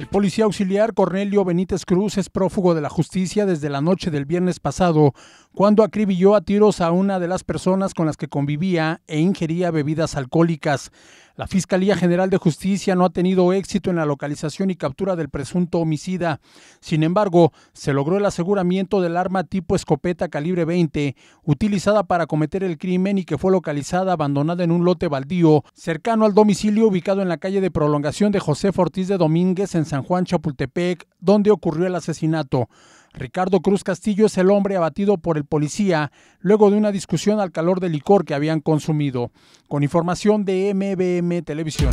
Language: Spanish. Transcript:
El policía auxiliar Cornelio Benítez Cruz es prófugo de la justicia desde la noche del viernes pasado cuando acribilló a tiros a una de las personas con las que convivía e ingería bebidas alcohólicas. La Fiscalía General de Justicia no ha tenido éxito en la localización y captura del presunto homicida. Sin embargo, se logró el aseguramiento del arma tipo escopeta calibre 20, utilizada para cometer el crimen y que fue localizada abandonada en un lote baldío, cercano al domicilio ubicado en la calle de prolongación de José Ortiz de Domínguez en San Juan Chapultepec, donde ocurrió el asesinato. Ricardo Cruz Castillo es el hombre abatido por el policía luego de una discusión al calor del licor que habían consumido. Con información de MBM Televisión.